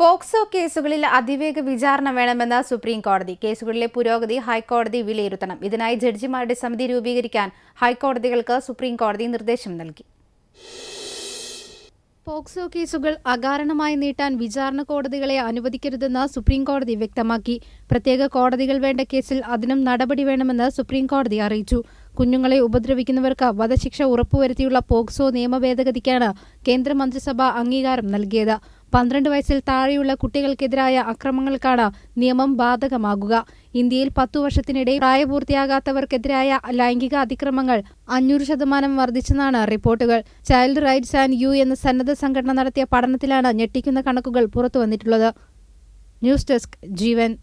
POCSO കേസുകളിൽ അതിവേഗ വിചാരണ വേണമെന്ന സുപ്രീം കോടതി കേസുകളിലെ പുരോഗതി ഹൈക്കോടതി വിലയിരുത്തണം ഇതിനായി ജഡ്ജിമാരുടെ സമിതി രൂപീകരിക്കാൻ ഹൈക്കോടതികൾക്ക് സുപ്രീം കോടതി നിർദ്ദേശം നൽകി പോക്സോ കേസുകൾ അകാരണമായി നീട്ടാൻ വിചാരണ കോടതികളെ അനുവദിക്കരുതെന്ന് സുപ്രീം കോടതി വ്യക്തമാക്കി പ്രത്യേക കോടതികൾ വേണ്ട കേസിൽ അതിനും നടപടി വേണമെന്ന് സുപ്രീം കോടതി അറിയിച്ചു കുഞ്ഞുങ്ങളെ ഉപദ്രവിക്കുന്നവർക്ക് വധശിക്ഷ ഉറപ്പുവരുത്തിയുള്ള പോക്സോ നിയമ കേന്ദ്രമന്ത്രിസഭ അംഗീകാരം നൽകിയത് പന്ത്രണ്ട് വയസ്സിൽ താഴെയുള്ള കുട്ടികൾക്കെതിരായ അക്രമങ്ങൾക്കാണ് നിയമം ബാധകമാകുക ഇന്ത്യയിൽ പത്തു വർഷത്തിനിടെ പ്രായപൂർത്തിയാകാത്തവർക്കെതിരായ ലൈംഗിക അതിക്രമങ്ങൾ അഞ്ഞൂറ് ശതമാനം വർദ്ധിച്ചെന്നാണ് റിപ്പോർട്ടുകൾ ചൈൽഡ് റൈറ്റ്സ് ആൻഡ് യു എന്ന സന്നദ്ധ സംഘടന നടത്തിയ പഠനത്തിലാണ് ഞെട്ടിക്കുന്ന കണക്കുകൾ പുറത്തുവന്നിട്ടുള്ളത് ന്യൂസ് ഡെസ്ക് ജീവൻ